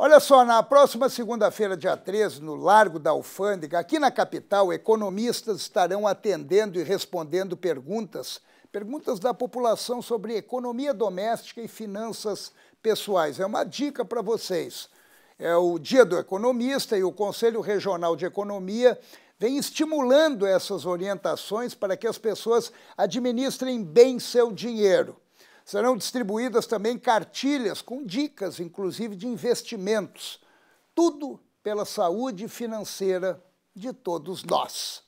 Olha só, na próxima segunda-feira, dia 13, no Largo da Alfândega, aqui na capital, economistas estarão atendendo e respondendo perguntas, perguntas da população sobre economia doméstica e finanças pessoais. É uma dica para vocês. É o Dia do Economista e o Conselho Regional de Economia vem estimulando essas orientações para que as pessoas administrem bem seu dinheiro. Serão distribuídas também cartilhas com dicas, inclusive de investimentos. Tudo pela saúde financeira de todos nós.